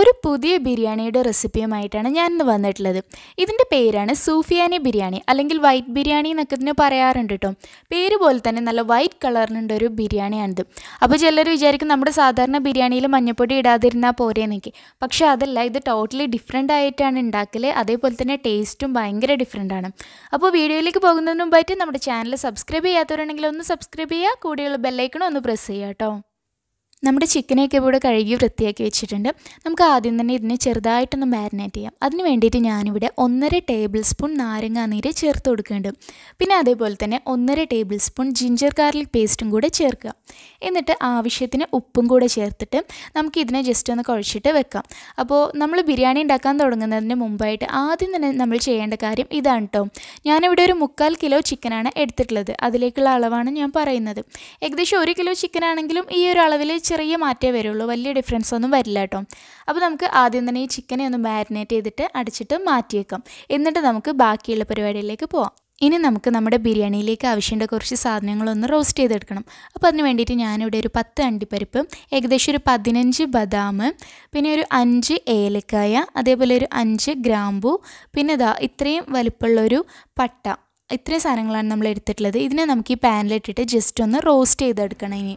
ഒരു പുതിയ ബിരിയാണിയുടെ റെസിപ്പിയുമായിട്ടാണ് ഞാൻ ഇന്ന് വന്നിട്ടുള്ളത് ഇതിൻ്റെ പേരാണ് സൂഫിയാനി ബിരിയാണി അല്ലെങ്കിൽ വൈറ്റ് ബിരിയാണി എന്നൊക്കെ ഇതിന് പറയാറുണ്ട് കേട്ടോ പേര് പോലെ തന്നെ നല്ല വൈറ്റ് കളറിനുണ്ട് ഒരു ബിരിയാണിയാണിത് അപ്പോൾ ചിലർ വിചാരിക്കും നമ്മുടെ സാധാരണ ബിരിയാണിയിൽ മഞ്ഞപ്പൊടി ഇടാതിരുന്നാൽ പോരെ പക്ഷേ അതല്ല ഇത് ടോട്ടലി ഡിഫറെൻ്റ് ആയിട്ടാണ് ഉണ്ടാക്കൽ അതേപോലെ തന്നെ ടേസ്റ്റും ഭയങ്കര ഡിഫറെൻ്റ് ആണ് അപ്പോൾ വീഡിയോയിലേക്ക് പോകുന്നതിന് മുമ്പായിട്ട് നമ്മുടെ ചാനൽ സബ്സ്ക്രൈബ് ചെയ്യാത്തവരാണെങ്കിൽ ഒന്ന് സബ്സ്ക്രൈബ് ചെയ്യുക കൂടെയുള്ള ബെല്ലൈക്കണം ഒന്ന് പ്രസ് ചെയ്യുക കേട്ടോ നമ്മുടെ ചിക്കനെയൊക്കെ ഇവിടെ കഴുകി വൃത്തിയാക്കി വെച്ചിട്ടുണ്ട് നമുക്ക് ആദ്യം തന്നെ ഇതിനെ ചെറുതായിട്ടൊന്ന് മാരിനേറ്റ് ചെയ്യാം അതിന് വേണ്ടിയിട്ട് ഞാനിവിടെ ഒന്നര ടേബിൾ സ്പൂൺ നാരങ്ങാനീര് ചേർത്ത് കൊടുക്കുന്നുണ്ട് പിന്നെ അതേപോലെ തന്നെ ഒന്നര ടേബിൾ സ്പൂൺ ജിഞ്ചർ ഗാർലിക് പേസ്റ്റും കൂടെ ചേർക്കുക എന്നിട്ട് ആവശ്യത്തിന് ഉപ്പും കൂടെ ചേർത്തിട്ട് നമുക്ക് ഇതിനെ ജസ്റ്റ് ഒന്ന് കുഴച്ചിട്ട് വെക്കാം അപ്പോൾ നമ്മൾ ബിരിയാണി ഉണ്ടാക്കാൻ തുടങ്ങുന്നതിന് മുമ്പായിട്ട് ആദ്യം തന്നെ നമ്മൾ ചെയ്യേണ്ട കാര്യം ഇതാണ് കേട്ടോ ഞാനിവിടെ ഒരു മുക്കാൽ കിലോ ചിക്കനാണ് എടുത്തിട്ടുള്ളത് അതിലേക്കുള്ള അളവാണ് ഞാൻ പറയുന്നത് ഏകദേശം ഒരു കിലോ ചിക്കനാണെങ്കിലും ഈ ഒരു അളവിൽ ചെറിയ മാറ്റേ വരുള്ളൂ വലിയ ഡിഫറൻസ് ഒന്നും വരില്ല കേട്ടോ അപ്പോൾ നമുക്ക് ആദ്യം തന്നെ ഈ ചിക്കനെ ഒന്ന് മാരിനേറ്റ് ചെയ്തിട്ട് അടച്ചിട്ട് മാറ്റിയേക്കാം എന്നിട്ട് നമുക്ക് ബാക്കിയുള്ള പരിപാടിയിലേക്ക് പോവാം ഇനി നമുക്ക് നമ്മുടെ ബിരിയാണിയിലേക്ക് ആവശ്യമുള്ള കുറച്ച് സാധനങ്ങളൊന്ന് റോസ്റ്റ് ചെയ്തെടുക്കണം അപ്പോൾ അതിന് വേണ്ടിയിട്ട് ഞാനിവിടെ ഒരു പത്ത് അണ്ടിപ്പരിപ്പ് ഏകദേശം ഒരു പതിനഞ്ച് ബദാം പിന്നെ ഒരു അഞ്ച് ഏലക്കായ അതേപോലെ ഒരു അഞ്ച് ഗ്രാമ്പു പിന്നെ ഇതാ ഇത്രയും വലുപ്പമുള്ളൊരു പട്ട ഇത്രയും സാധനങ്ങളാണ് നമ്മൾ എടുത്തിട്ടുള്ളത് ഇതിനെ നമുക്ക് ഈ പാനിലിട്ടിട്ട് ജസ്റ്റ് ഒന്ന് റോസ്റ്റ് ചെയ്തെടുക്കണം ഇനി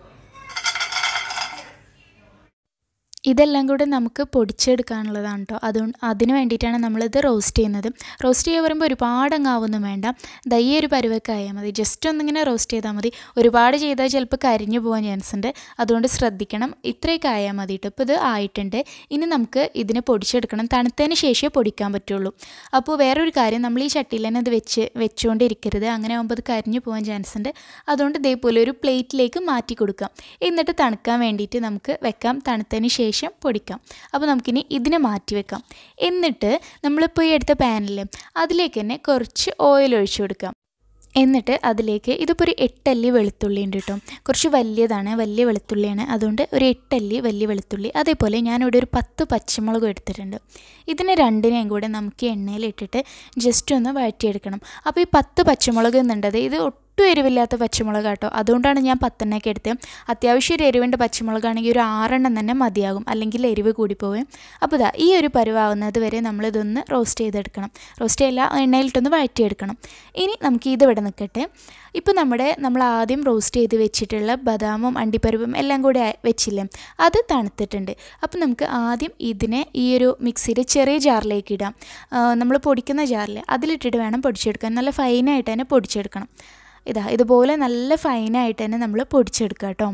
ഇതെല്ലാം കൂടെ നമുക്ക് പൊടിച്ചെടുക്കാനുള്ളതാണ് കേട്ടോ അതുകൊണ്ട് അതിന് വേണ്ടിയിട്ടാണ് നമ്മളിത് റോസ്റ്റ് ചെയ്യുന്നത് റോസ്റ്റ് ചെയ്യാൻ പറയുമ്പോൾ ഒരുപാട് അങ്ങാവൊന്നും വേണ്ട ദയ്യ ഒരു പരുവൊക്കെ ആയാൽ മതി ജസ്റ്റ് ഒന്നിങ്ങനെ റോസ്റ്റ് ചെയ്താൽ മതി ഒരുപാട് ചെയ്താൽ ചിലപ്പോൾ കരിഞ്ഞു പോകാൻ ചാൻസ് ഉണ്ട് അതുകൊണ്ട് ശ്രദ്ധിക്കണം ഇത്രയൊക്കെ ആയാൽ മതി കേട്ടോ ഇപ്പോൾ ഇത് ആയിട്ടുണ്ട് ഇനി നമുക്ക് ഇതിനെ പൊടിച്ചെടുക്കണം തണുത്തതിന് ശേഷമേ പൊടിക്കാൻ പറ്റുള്ളൂ അപ്പോൾ വേറൊരു കാര്യം നമ്മൾ ഈ ചട്ടിയിൽ തന്നെ ഇത് വെച്ച് വെച്ചുകൊണ്ടിരിക്കരുത് അങ്ങനെ ആകുമ്പോൾ അത് കരിഞ്ഞു പോകാൻ ചാൻസ് ഉണ്ട് അതുകൊണ്ട് ഇതേപോലെ ഒരു പ്ലേറ്റിലേക്ക് മാറ്റി കൊടുക്കാം എന്നിട്ട് തണുക്കാൻ വേണ്ടിയിട്ട് നമുക്ക് വെക്കാം തണുത്തതിന് ശേഷം ശേഷം പൊടിക്കാം അപ്പോൾ നമുക്കിനി ഇതിനെ മാറ്റി വെക്കാം എന്നിട്ട് നമ്മളിപ്പോൾ ഈ എടുത്ത പാനിൽ അതിലേക്ക് തന്നെ കുറച്ച് ഓയിൽ ഒഴിച്ചു കൊടുക്കാം എന്നിട്ട് അതിലേക്ക് ഇതിപ്പോൾ ഒരു എട്ടല്ലി വെളുത്തുള്ളി ഉണ്ട് കേട്ടോ കുറച്ച് വലിയതാണ് വലിയ വെളുത്തുള്ളിയാണ് അതുകൊണ്ട് ഒരു എട്ടല്ലി വലിയ വെളുത്തുള്ളി അതേപോലെ ഞാനിവിടെ ഒരു പത്ത് പച്ചമുളകും എടുത്തിട്ടുണ്ട് ഇതിനെ രണ്ടിനെയും കൂടെ നമുക്ക് എണ്ണയിലിട്ടിട്ട് ജസ്റ്റ് ഒന്ന് വഴറ്റിയെടുക്കണം അപ്പോൾ ഈ പത്ത് പച്ചമുളക് എന്നുണ്ടത് ഇത് ഒട്ടും എരിവില്ലാത്ത പച്ചമുളക് കേട്ടോ അതുകൊണ്ടാണ് ഞാൻ പത്തെണ്ണയൊക്കെ എടുത്തത് അത്യാവശ്യം ഒരു എരിവിൻ്റെ പച്ചമുളകാണെങ്കിൽ ഒരു ആറെണ്ണം തന്നെ മതിയാകും അല്ലെങ്കിൽ എരിവ് കൂടിപ്പോവും അപ്പോൾ ഇതാ ഈ ഒരു പരുവാകുന്നത് വരെ നമ്മളിതൊന്ന് റോസ്റ്റ് ചെയ്തെടുക്കണം റോസ്റ്റ് ചെയ്യല്ല എണ്ണയിലിട്ടൊന്ന് വഴറ്റിയെടുക്കണം ഇനി നമുക്ക് ഇതിവിടെ നിൽക്കട്ടെ ഇപ്പോൾ നമ്മുടെ നമ്മൾ ആദ്യം റോസ്റ്റ് ചെയ്ത് വെച്ചിട്ടുള്ള ബദാമും അണ്ടിപ്പരിപ്പും എല്ലാം കൂടി വെച്ചില്ലേ അത് തണുത്തിട്ടുണ്ട് അപ്പോൾ നമുക്ക് ആദ്യം ഇതിനെ ഈ ഒരു മിക്സിയിൽ ചെറിയ ജാറിലേക്ക് ഇടാം നമ്മൾ പൊടിക്കുന്ന ജാറിൽ അതിലിട്ടിട്ട് വേണം പൊടിച്ചെടുക്കാൻ നല്ല ഫൈനായിട്ട് തന്നെ പൊടിച്ചെടുക്കണം ഇതാ ഇതുപോലെ നല്ല ഫൈനായിട്ട് തന്നെ നമ്മൾ പൊടിച്ചെടുക്കുക കേട്ടോ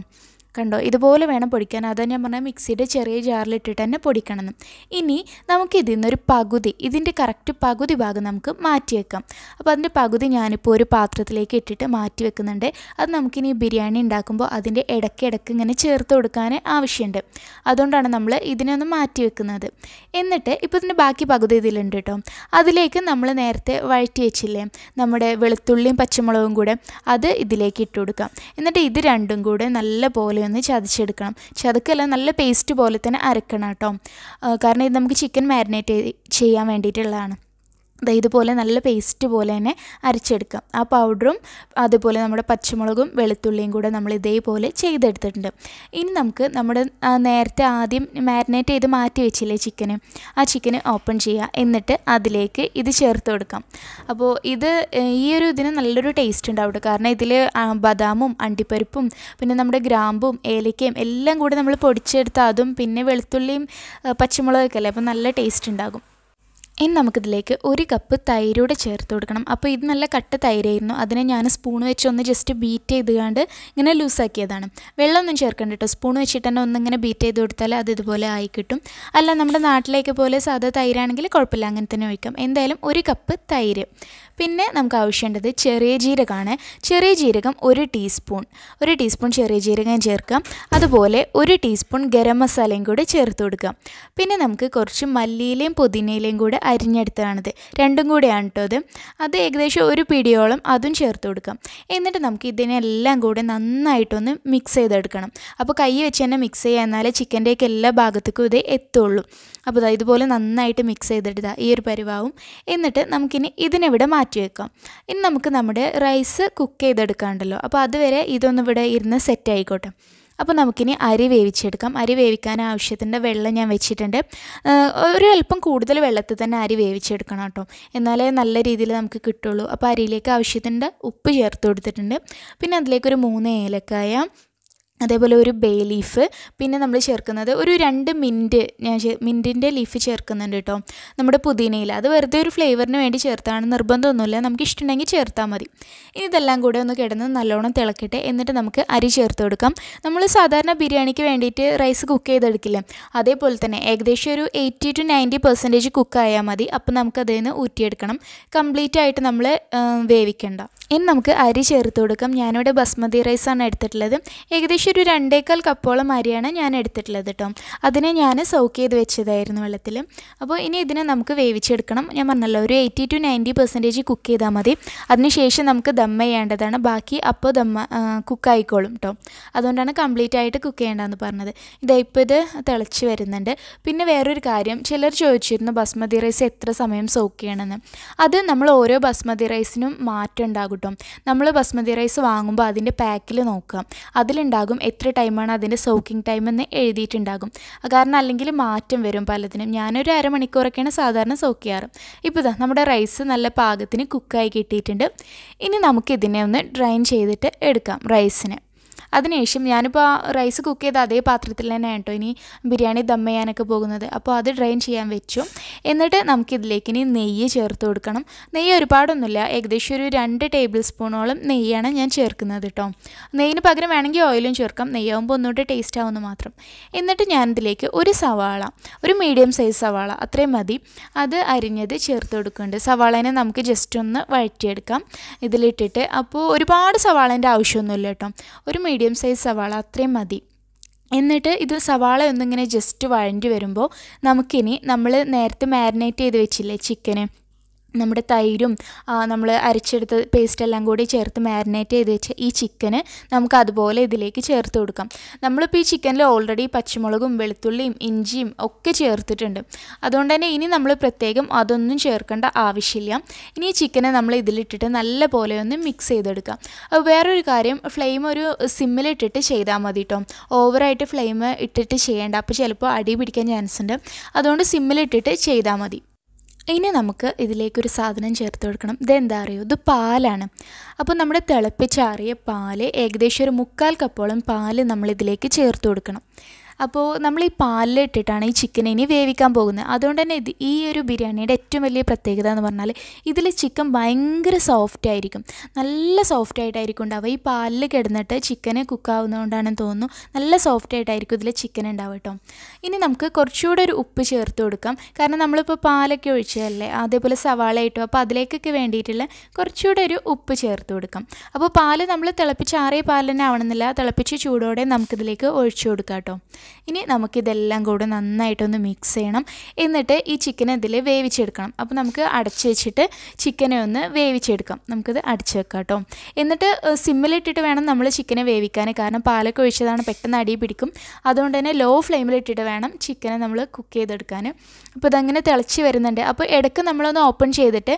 കണ്ടോ ഇതുപോലെ വേണം പൊടിക്കാൻ അതാ ഞാൻ പറഞ്ഞ മിക്സിയുടെ ചെറിയ ജാറിലിട്ടിട്ട് തന്നെ പൊടിക്കണം ഇനി നമുക്ക് നിന്നൊരു പകുതി ഇതിൻ്റെ കറക്റ്റ് പകുതി ഭാഗം നമുക്ക് മാറ്റി വെക്കാം അപ്പോൾ അതിൻ്റെ പകുതി ഞാനിപ്പോൾ ഒരു പാത്രത്തിലേക്ക് ഇട്ടിട്ട് മാറ്റി വെക്കുന്നുണ്ട് അത് നമുക്കിനി ബിരിയാണി ഉണ്ടാക്കുമ്പോൾ അതിൻ്റെ ഇടയ്ക്കിടയ്ക്ക് ഇങ്ങനെ ചേർത്ത് കൊടുക്കാൻ ആവശ്യമുണ്ട് അതുകൊണ്ടാണ് നമ്മൾ ഇതിനെ ഒന്ന് മാറ്റി വെക്കുന്നത് എന്നിട്ട് ഇപ്പോൾ ഇതിൻ്റെ ബാക്കി പകുതി ഇതിലുണ്ട് കേട്ടോ അതിലേക്ക് നമ്മൾ നേരത്തെ വഴറ്റി വെച്ചില്ലേ നമ്മുടെ വെളുത്തുള്ളിയും പച്ചമുളകും കൂടെ അത് ഇതിലേക്ക് ഇട്ട് കൊടുക്കാം എന്നിട്ട് ഇത് രണ്ടും കൂടെ നല്ല പോലെ ഒന്ന് ചതച്ചെടുക്കണം ചതക്കല്ല നല്ല പേസ്റ്റ് പോലെ തന്നെ അരക്കണം കേട്ടോ കാരണം ഇത് നമുക്ക് ചിക്കൻ മാരിനേറ്റ് ചെയ്യാൻ വേണ്ടിയിട്ടുള്ളതാണ് ദാ ഇതുപോലെ നല്ല പേസ്റ്റ് പോലെ തന്നെ അരച്ചെടുക്കാം ആ പൗഡറും അതുപോലെ നമ്മുടെ പച്ചമുളകും വെളുത്തുള്ളിയും കൂടെ നമ്മൾ ഇതേപോലെ ചെയ്തെടുത്തിട്ടുണ്ട് ഇനി നമുക്ക് നമ്മുടെ നേരത്തെ ആദ്യം മാരിനേറ്റ് ചെയ്ത് മാറ്റി വെച്ചില്ലേ ചിക്കന് ആ ചിക്കന് ഓപ്പൺ ചെയ്യുക എന്നിട്ട് അതിലേക്ക് ഇത് ചേർത്ത് കൊടുക്കാം അപ്പോൾ ഇത് ഈ ഒരു ഇതിന് നല്ലൊരു ടേസ്റ്റ് ഉണ്ടാവും കാരണം ഇതിൽ ബദാമും അണ്ടിപ്പരിപ്പും പിന്നെ നമ്മുടെ ഗ്രാമ്പും ഏലക്കയും എല്ലാം കൂടെ നമ്മൾ പൊടിച്ചെടുത്ത അതും പിന്നെ വെളുത്തുള്ളിയും പച്ചമുളകൊക്കെ അല്ലേ അപ്പോൾ നല്ല ടേസ്റ്റ് ഉണ്ടാകും ഇനി നമുക്കിതിലേക്ക് ഒരു കപ്പ് തൈരൂടെ ചേർത്ത് കൊടുക്കണം അപ്പോൾ ഇത് നല്ല കട്ട തൈരായിരുന്നു അതിനെ ഞാൻ സ്പൂൺ വെച്ച് ഒന്ന് ജസ്റ്റ് ബീറ്റ് ചെയ്ത് കണ്ട് ഇങ്ങനെ ലൂസാക്കിയതാണ് വെള്ളമൊന്നും ചേർക്കണ്ട കേട്ടോ സ്പൂൺ വെച്ചിട്ട് തന്നെ ഒന്നിങ്ങനെ ബീറ്റ് ചെയ്ത് കൊടുത്താൽ അത് ഇതുപോലെ ആയി കിട്ടും അല്ല നമ്മുടെ നാട്ടിലേക്ക് പോലെ സാധാ തൈരാണെങ്കിൽ കുഴപ്പമില്ല അങ്ങനെ തന്നെ ഒഴിക്കാം എന്തായാലും ഒരു കപ്പ് തൈര് പിന്നെ നമുക്ക് ആവശ്യമുണ്ടത് ചെറിയ ജീരകമാണ് ചെറിയ ജീരകം ഒരു ടീസ്പൂൺ ഒരു ടീസ്പൂൺ ചെറിയ ജീരകം ചേർക്കാം അതുപോലെ ഒരു ടീസ്പൂൺ ഗരം മസാലയും കൂടെ ചേർത്ത് കൊടുക്കാം പിന്നെ നമുക്ക് കുറച്ച് മല്ലിയിലയും പുതിനയിലയും കൂടെ അരിഞ്ഞെടുത്തതാണിത് രണ്ടും കൂടെയാണ് കേട്ടോ അത് അത് ഏകദേശം ഒരു പിടിയോളം അതും ചേർത്ത് കൊടുക്കാം എന്നിട്ട് നമുക്ക് ഇതിനെല്ലാം കൂടെ നന്നായിട്ടൊന്ന് മിക്സ് ചെയ്തെടുക്കണം അപ്പോൾ കൈ വെച്ച് തന്നെ മിക്സ് ചെയ്യുക എന്നാലേ ചിക്കൻ്റെയൊക്കെ എല്ലാ ഭാഗത്തേക്കും ഇതേ എത്തുള്ളൂ അപ്പോൾ ഇതുപോലെ നന്നായിട്ട് മിക്സ് ചെയ്തെടുത്താൽ ഈ ഒരു പരിവാവും എന്നിട്ട് നമുക്കിനി ഇതിനെവിടെ മാറ്റി മാറ്റി വെക്കാം ഇനി നമുക്ക് നമ്മുടെ റൈസ് കുക്ക് ചെയ്തെടുക്കാണ്ടല്ലോ അപ്പോൾ അതുവരെ ഇതൊന്നും ഇവിടെ ഇരുന്ന് സെറ്റ് ആയിക്കോട്ടെ അപ്പോൾ നമുക്കിനി അരി വേവിച്ചെടുക്കാം അരി വേവിക്കാൻ ആവശ്യത്തിൻ്റെ വെള്ളം ഞാൻ വെച്ചിട്ടുണ്ട് ഒരു അല്പം കൂടുതൽ വെള്ളത്തിൽ തന്നെ അരി വേവിച്ചെടുക്കണം കേട്ടോ എന്നാലേ നല്ല രീതിയിൽ നമുക്ക് കിട്ടുള്ളൂ അപ്പോൾ അരിയിലേക്ക് ആവശ്യത്തിൻ്റെ ഉപ്പ് ചേർത്ത് കൊടുത്തിട്ടുണ്ട് പിന്നെ അതിലേക്ക് ഒരു മൂന്ന് ഏലക്കായ അതേപോലെ ഒരു ബേ ലീഫ് പിന്നെ നമ്മൾ ചേർക്കുന്നത് ഒരു രണ്ട് മിൻറ്റ് ഞാൻ മിൻറ്റിൻ്റെ ലീഫ് ചേർക്കുന്നുണ്ട് കേട്ടോ നമ്മുടെ പുതിനയില അത് വെറുതെ ഒരു ഫ്ലേവറിന് വേണ്ടി ചേർത്താണ് നിർബന്ധമൊന്നുമില്ല നമുക്ക് ഇഷ്ടമുണ്ടെങ്കിൽ ചേർത്താൽ മതി ഇനി ഇതെല്ലാം കൂടെ ഒന്ന് കിടന്ന് നല്ലോണം തിളക്കട്ടെ എന്നിട്ട് നമുക്ക് അരി ചേർത്ത് കൊടുക്കാം നമ്മൾ സാധാരണ ബിരിയാണിക്ക് വേണ്ടിയിട്ട് റൈസ് കുക്ക് ചെയ്തെടുക്കില്ലേ അതേപോലെ തന്നെ ഏകദേശം ഒരു എയ്റ്റി ടു നയൻറ്റി പെർസെൻറ്റേജ് ആയാൽ മതി അപ്പോൾ നമുക്കതിൽ നിന്ന് ഊറ്റിയെടുക്കണം കംപ്ലീറ്റ് ആയിട്ട് നമ്മൾ വേവിക്കേണ്ട ഇനി നമുക്ക് അരി ചേർത്ത് കൊടുക്കാം ഞാനിവിടെ ബസ്മതി റൈസാണ് എടുത്തിട്ടുള്ളത് ഏകദേശം ഏകദേശം ഒരു രണ്ടേക്കാൽ കപ്പോളം അരിയാണ് ഞാൻ എടുത്തിട്ടുള്ളത് കേട്ടോ അതിനെ ഞാൻ സോക്ക് ചെയ്ത് വെച്ചതായിരുന്നു വെള്ളത്തിൽ അപ്പോൾ ഇനി ഇതിനെ നമുക്ക് വേവിച്ചെടുക്കണം ഞാൻ പറഞ്ഞല്ലോ ഒരു eighty to ninety percentage cook ചെയ്താൽ മതി അതിനുശേഷം നമുക്ക് ദമ്മ ചെയ്യേണ്ടതാണ് ബാക്കി അപ്പോൾ ദമ്മ കുക്കായിക്കോളും കേട്ടോ അതുകൊണ്ടാണ് കംപ്ലീറ്റ് ആയിട്ട് കുക്ക് ചെയ്യേണ്ടതെന്ന് പറഞ്ഞത് ഇതാ ഇപ്പോൾ ഇത് തിളച്ച് വരുന്നുണ്ട് പിന്നെ വേറൊരു കാര്യം ചിലർ ചോദിച്ചിരുന്നു ബസ്മതി റൈസ് എത്ര സമയം സോക്ക് ചെയ്യണമെന്ന് അത് നമ്മൾ ഓരോ ബസ്മതി റൈസിനും മാറ്റം ഉണ്ടാകും കേട്ടോ നമ്മൾ ബസ്മതി റൈസ് വാങ്ങുമ്പോൾ അതിൻ്റെ പാക്കിൽ നോക്കുക അതിലുണ്ടാകും എത്ര ടൈമാണ് അതിൻ്റെ സോക്കിംഗ് ടൈം എന്ന് എഴുതിയിട്ടുണ്ടാകും കാരണം അല്ലെങ്കിൽ മാറ്റം വരും പലതിനും ഞാനൊരു അരമണിക്കൂറൊക്കെയാണ് സാധാരണ സോക്ക് ചെയ്യാറ് ഇപ്പോൾ ഇതാ നമ്മുടെ റൈസ് നല്ല പാകത്തിന് കുക്കായി കിട്ടിയിട്ടുണ്ട് ഇനി നമുക്കിതിനെ ഒന്ന് ഡ്രൈൻ ചെയ്തിട്ട് എടുക്കാം റൈസിന് അതിനുശേഷം ഞാനിപ്പോൾ റൈസ് കുക്ക് ചെയ്ത അതേ പാത്രത്തിൽ തന്നെയാണ് കേട്ടോ ഇനി ബിരിയാണി ദം ചെയ്യാനൊക്കെ പോകുന്നത് അപ്പോൾ അത് ഡ്രെയിൻ ചെയ്യാൻ വെച്ചു എന്നിട്ട് നമുക്കിതിലേക്ക് ഇനി നെയ്യ് ചേർത്ത് കൊടുക്കണം നെയ്യ് ഒരുപാടൊന്നുമില്ല ഏകദേശം ഒരു രണ്ട് ടേബിൾ സ്പൂണോളം നെയ്യാണ് ഞാൻ ചേർക്കുന്നത് കേട്ടോ നെയ്യിന് പകരം വേണമെങ്കിൽ ഓയിലും ചേർക്കാം നെയ്യാകുമ്പോൾ ഒന്നുകൂടെ ടേസ്റ്റ് ആവുമെന്ന് മാത്രം എന്നിട്ട് ഞാനിതിലേക്ക് ഒരു സവാള ഒരു മീഡിയം സൈസ് സവാള അത്രയും മതി അത് അരിഞ്ഞത് ചേർത്ത് കൊടുക്കുന്നുണ്ട് സവാളേനെ നമുക്ക് ജസ്റ്റ് ഒന്ന് വഴറ്റിയെടുക്കാം ഇതിലിട്ടിട്ട് അപ്പോൾ ഒരുപാട് സവാളേൻ്റെ ആവശ്യമൊന്നുമില്ല കേട്ടോ ഒരു മീഡിയം സൈസ് സവാള അത്രയും മതി എന്നിട്ട് ഇത് സവാള ഒന്നിങ്ങനെ ജസ്റ്റ് വഴണ്ടി വരുമ്പോൾ നമുക്കിനി നമ്മൾ നേരത്തെ മാരിനേറ്റ് ചെയ്ത് വെച്ചില്ലേ ചിക്കന് നമ്മുടെ തൈരും നമ്മൾ അരച്ചെടുത്ത പേസ്റ്റ് എല്ലാം കൂടി ചേർത്ത് മാരിനേറ്റ് ചെയ്ത് വെച്ച ഈ ചിക്കന് നമുക്ക് അതുപോലെ ഇതിലേക്ക് ചേർത്ത് കൊടുക്കാം നമ്മളിപ്പോൾ ഈ ചിക്കനിൽ ഓൾറെഡി പച്ചമുളകും വെളുത്തുള്ളിയും ഇഞ്ചിയും ഒക്കെ ചേർത്തിട്ടുണ്ട് അതുകൊണ്ട് തന്നെ ഇനി നമ്മൾ പ്രത്യേകം അതൊന്നും ചേർക്കേണ്ട ആവശ്യമില്ല ഇനി ഈ ചിക്കനെ നമ്മൾ ഇതിലിട്ടിട്ട് നല്ല പോലെ ഒന്ന് മിക്സ് ചെയ്തെടുക്കാം വേറൊരു കാര്യം ഫ്ലെയിം ഒരു സിമ്മിലിട്ടിട്ട് ചെയ്താൽ മതി കേട്ടോ ഓവറായിട്ട് ഫ്ലെയിം ഇട്ടിട്ട് ചെയ്യേണ്ട അപ്പോൾ ചിലപ്പോൾ അടി പിടിക്കാൻ ചാൻസ് ഉണ്ട് അതുകൊണ്ട് സിമ്മിലിട്ടിട്ട് ചെയ്താൽ മതി ഇനി നമുക്ക് ഇതിലേക്കൊരു സാധനം ചേർത്ത് കൊടുക്കണം ഇതെന്താ അറിയോ ഇത് പാലാണ് അപ്പോൾ നമ്മുടെ തിളപ്പിച്ചാറിയ പാല് ഏകദേശം ഒരു മുക്കാൽ കപ്പോളം പാല് നമ്മളിതിലേക്ക് ചേർത്ത് കൊടുക്കണം അപ്പോൾ നമ്മൾ ഈ പാലിലിട്ടിട്ടാണ് ഈ ചിക്കനെ ഇനി വേവിക്കാൻ പോകുന്നത് അതുകൊണ്ട് തന്നെ ഇത് ഈ ഒരു ബിരിയാണിയുടെ ഏറ്റവും വലിയ പ്രത്യേകത എന്ന് പറഞ്ഞാൽ ഇതിൽ ചിക്കൻ ഭയങ്കര സോഫ്റ്റ് ആയിരിക്കും നല്ല സോഫ്റ്റ് ആയിട്ടായിരിക്കും ഉണ്ടാവുക ഈ പാലിൽ കിടന്നിട്ട് ചിക്കന് കുക്കാവുന്നതുകൊണ്ടാണെന്ന് തോന്നുന്നു നല്ല സോഫ്റ്റ് ആയിട്ടായിരിക്കും ഇതിൽ ചിക്കൻ ഉണ്ടാവുക കേട്ടോ ഇനി നമുക്ക് കുറച്ചുകൂടെ ഒരു ഉപ്പ് ചേർത്ത് കൊടുക്കാം കാരണം നമ്മളിപ്പോൾ പാലൊക്കെ ഒഴിച്ചതല്ലേ അതേപോലെ സവാള ഇട്ടു അപ്പോൾ അതിലേക്കൊക്കെ വേണ്ടിയിട്ടുള്ള കുറച്ചുകൂടെ ഒരു ഉപ്പ് ചേർത്ത് കൊടുക്കാം അപ്പോൾ പാല് നമ്മൾ തിളപ്പിച്ച് ആറിയ തന്നെ ആവണമെന്നില്ല തിളപ്പിച്ച് ചൂടോടെ നമുക്കിതിലേക്ക് ഒഴിച്ചു കൊടുക്കാം കേട്ടോ ഇനി നമുക്കിതെല്ലാം കൂടെ നന്നായിട്ടൊന്ന് മിക്സ് ചെയ്യണം എന്നിട്ട് ഈ ചിക്കൻ ഇതിൽ വേവിച്ചെടുക്കണം അപ്പോൾ നമുക്ക് അടച്ചു വെച്ചിട്ട് ചിക്കനെ ഒന്ന് വേവിച്ചെടുക്കാം നമുക്കിത് അടച്ചു വെക്കാം കേട്ടോ എന്നിട്ട് സിമ്മിലിട്ടിട്ട് വേണം നമ്മൾ ചിക്കനെ വേവിക്കാൻ കാരണം പാലൊക്കെ ഒഴിച്ചതാണ് പെട്ടെന്ന് അടി പിടിക്കും അതുകൊണ്ട് തന്നെ ലോ ഫ്ലെയിമിലിട്ടിട്ട് വേണം ചിക്കനെ നമ്മൾ കുക്ക് ചെയ്തെടുക്കാൻ അപ്പോൾ ഇതങ്ങനെ തിളച്ച് വരുന്നുണ്ട് അപ്പോൾ ഇടയ്ക്ക് നമ്മളൊന്ന് ഓപ്പൺ ചെയ്തിട്ട്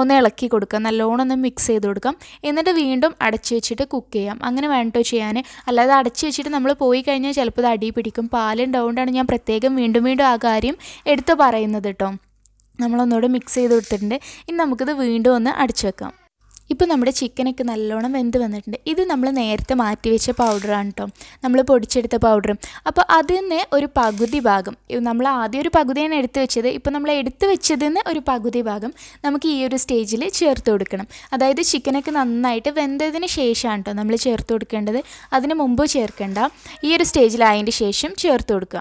ഒന്ന് ഇളക്കി കൊടുക്കാം നല്ലോണം ഒന്ന് മിക്സ് ചെയ്ത് കൊടുക്കാം എന്നിട്ട് വീണ്ടും അടച്ചു വെച്ചിട്ട് കുക്ക് ചെയ്യാം അങ്ങനെ വേണ്ടോ ചെയ്യാൻ അല്ലാതെ അടച്ചു വെച്ചിട്ട് നമ്മൾ പോയി കഴിഞ്ഞാൽ ചിലപ്പോൾ അത് അടി പിടിക്കും പാലുണ്ടാവുകൊണ്ടാണ് ഞാൻ പ്രത്യേകം വീണ്ടും വീണ്ടും ആ കാര്യം എടുത്തു പറയുന്നത് കേട്ടോ നമ്മളൊന്നുകൂടെ മിക്സ് ചെയ്ത് കൊടുത്തിട്ടുണ്ട് ഇനി നമുക്കിത് വീണ്ടും ഒന്ന് അടിച്ചു വെക്കാം ഇപ്പോൾ നമ്മുടെ ചിക്കനൊക്കെ നല്ലോണം വെന്ത് വന്നിട്ടുണ്ട് ഇത് നമ്മൾ നേരത്തെ മാറ്റി വെച്ച പൗഡറാണ് കേട്ടോ നമ്മൾ പൊടിച്ചെടുത്ത പൗഡറും അപ്പോൾ നിന്ന് ഒരു പകുതി ഭാഗം നമ്മൾ ആദ്യം ഒരു പകുതിയാണ് എടുത്തു വെച്ചത് ഇപ്പോൾ നമ്മൾ എടുത്തു നിന്ന് ഒരു പകുതി ഭാഗം നമുക്ക് ഈ ഒരു സ്റ്റേജിൽ ചേർത്ത് കൊടുക്കണം അതായത് ചിക്കനൊക്കെ നന്നായിട്ട് വെന്തതിന് ശേഷമാണ് കേട്ടോ നമ്മൾ ചേർത്ത് കൊടുക്കേണ്ടത് അതിന് മുമ്പ് ചേർക്കേണ്ട ഈ ഒരു സ്റ്റേജിൽ ശേഷം ചേർത്ത് കൊടുക്കുക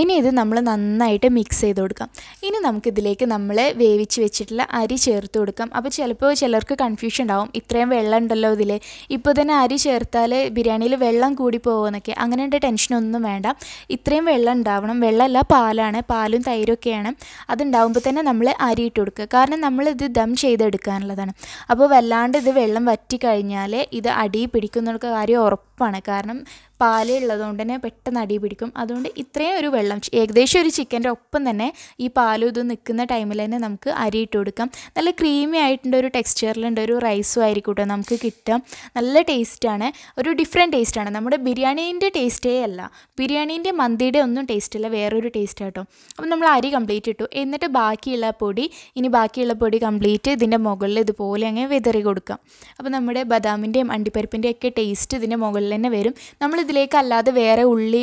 ഇനി ഇത് നമ്മൾ നന്നായിട്ട് മിക്സ് ചെയ്ത് കൊടുക്കാം ഇനി നമുക്കിതിലേക്ക് നമ്മൾ വേവിച്ച് വെച്ചിട്ടുള്ള അരി ചേർത്ത് കൊടുക്കാം അപ്പോൾ ചിലപ്പോൾ ചിലർക്ക് കൺഫ്യൂഷൻ ഉണ്ടാവും ഇത്രയും വെള്ളം ഉണ്ടല്ലോ ഇതിൽ ഇപ്പോൾ തന്നെ അരി ചേർത്താൽ ബിരിയാണിയിൽ വെള്ളം കൂടി പോകുമെന്നൊക്കെ അങ്ങനെയുള്ള ടെൻഷനൊന്നും വേണ്ട ഇത്രയും വെള്ളം ഉണ്ടാവണം വെള്ളമല്ല പാലാണ് പാലും തൈരൊക്കെയാണ് അതുണ്ടാവുമ്പോൾ തന്നെ നമ്മൾ അരി ഇട്ട് കൊടുക്കുക കാരണം നമ്മളിത് ദം ചെയ്തെടുക്കാനുള്ളതാണ് അപ്പോൾ വല്ലാണ്ട് ഇത് വെള്ളം വറ്റി കഴിഞ്ഞാൽ ഇത് അടി പിടിക്കുന്നുള്ള കാര്യം ഉറപ്പാണ് കാരണം പാലേ ഉള്ളതുകൊണ്ട് തന്നെ പെട്ടെന്ന് അടി പിടിക്കും അതുകൊണ്ട് ഇത്രയും ഒരു വെള്ളം ഏകദേശം ഒരു ചിക്കൻ്റെ ഒപ്പം തന്നെ ഈ പാലും ഇതും നിൽക്കുന്ന ടൈമിൽ തന്നെ നമുക്ക് അരി ഇട്ട് കൊടുക്കാം നല്ല ക്രീമി ആയിട്ടുണ്ട് ഒരു ടെക്സ്ചറിലുണ്ട് ഒരു റൈസും ആയിരിക്കും നമുക്ക് കിട്ടും നല്ല ടേസ്റ്റാണ് ഒരു ഡിഫറെൻറ്റ് ടേസ്റ്റാണ് നമ്മുടെ ബിരിയാണീൻ്റെ ടേസ്റ്റേ അല്ല ബിരിയാണീൻ്റെ മന്തിയുടെ ഒന്നും ടേസ്റ്റ് അല്ല വേറൊരു ടേസ്റ്റ് കേട്ടോ അപ്പം നമ്മൾ അരി കംപ്ലീറ്റ് ഇട്ടു എന്നിട്ട് ബാക്കിയുള്ള പൊടി ഇനി ബാക്കിയുള്ള പൊടി കംപ്ലീറ്റ് ഇതിൻ്റെ മുകളിൽ ഇതുപോലെ അങ്ങ് വിതറി കൊടുക്കാം അപ്പോൾ നമ്മുടെ ബദാമിൻ്റെയും അണ്ടിപ്പരിപ്പിൻ്റെയും ഒക്കെ ടേസ്റ്റ് ഇതിൻ്റെ മുകളിൽ തന്നെ വരും നമ്മൾ ഇതിലേക്കല്ലാതെ വേറെ ഉള്ളി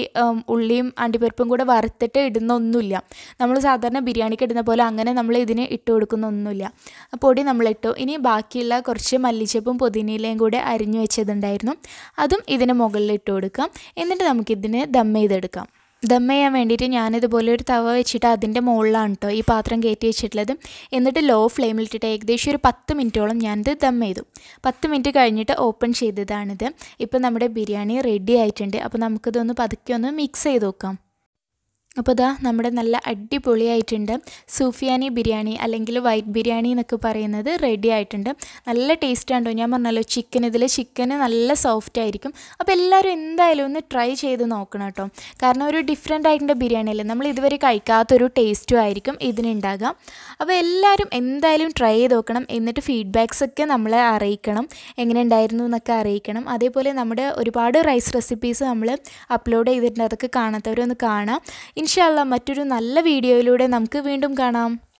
ഉള്ളിയും അണ്ടിപ്പരിപ്പും കൂടെ വറുത്തിട്ട് ഇടുന്നൊന്നുമില്ല നമ്മൾ സാധാരണ ബിരിയാണിക്ക് ഇടുന്ന പോലെ അങ്ങനെ നമ്മൾ ഇതിന് ഇട്ട് കൊടുക്കുന്നൊന്നുമില്ല പൊടി നമ്മളിട്ടു ഇനി ബാക്കിയുള്ള കുറച്ച് മല്ലിച്ചപ്പും പുതിനയിലയും കൂടെ അരിഞ്ഞു വെച്ചതുണ്ടായിരുന്നു അതും ഇതിന് മുകളിൽ ഇട്ട് കൊടുക്കാം എന്നിട്ട് നമുക്കിതിന് ദം ചെയ്തെടുക്കാം ദം ചെയ്യാൻ വേണ്ടിയിട്ട് ഞാനിതുപോലെ ഒരു തവ വെച്ചിട്ട് അതിൻ്റെ മുകളിലാണ് കേട്ടോ ഈ പാത്രം കയറ്റി വെച്ചിട്ടുള്ളത് എന്നിട്ട് ലോ ഫ്ലെയിമിലിട്ടിട്ട് ഏകദേശം ഒരു പത്ത് മിനിറ്റോളം ഞാനിത് ദം ചെയ്തു പത്ത് മിനിറ്റ് കഴിഞ്ഞിട്ട് ഓപ്പൺ ചെയ്തതാണിത് ഇപ്പം നമ്മുടെ ബിരിയാണി റെഡി ആയിട്ടുണ്ട് അപ്പോൾ നമുക്കിതൊന്ന് പതുക്കെ ഒന്ന് മിക്സ് ചെയ്ത് നോക്കാം അപ്പോൾ ഇതാ നമ്മുടെ നല്ല അടിപൊളിയായിട്ടുണ്ട് സൂഫിയാനി ബിരിയാണി അല്ലെങ്കിൽ വൈറ്റ് ബിരിയാണി എന്നൊക്കെ പറയുന്നത് റെഡി ആയിട്ടുണ്ട് നല്ല ടേസ്റ്റ് ആണ്ടോ ഞാൻ പറഞ്ഞല്ലോ ചിക്കൻ ഇതിൽ ചിക്കൻ നല്ല സോഫ്റ്റ് ആയിരിക്കും അപ്പോൾ എല്ലാവരും എന്തായാലും ഒന്ന് ട്രൈ ചെയ്ത് നോക്കണം കേട്ടോ കാരണം ഒരു ഡിഫറെൻ്റ് ആയിട്ടുള്ള ബിരിയാണി അല്ലേ നമ്മൾ ഇതുവരെ കഴിക്കാത്തൊരു ടേസ്റ്റും ആയിരിക്കും ഇതിനുണ്ടാകാം അപ്പോൾ എല്ലാവരും എന്തായാലും ട്രൈ ചെയ്ത് നോക്കണം എന്നിട്ട് ഫീഡ്ബാക്സ് ഒക്കെ നമ്മളെ അറിയിക്കണം എങ്ങനെ ഉണ്ടായിരുന്നു എന്നൊക്കെ അറിയിക്കണം അതേപോലെ നമ്മുടെ ഒരുപാട് റൈസ് റെസിപ്പീസ് നമ്മൾ അപ്ലോഡ് ചെയ്തിട്ടുണ്ട് അതൊക്കെ കാണാത്തവരൊന്ന് കാണാം ഇൻഷാല്ല മറ്റൊരു നല്ല വീഡിയോയിലൂടെ നമുക്ക് വീണ്ടും കാണാം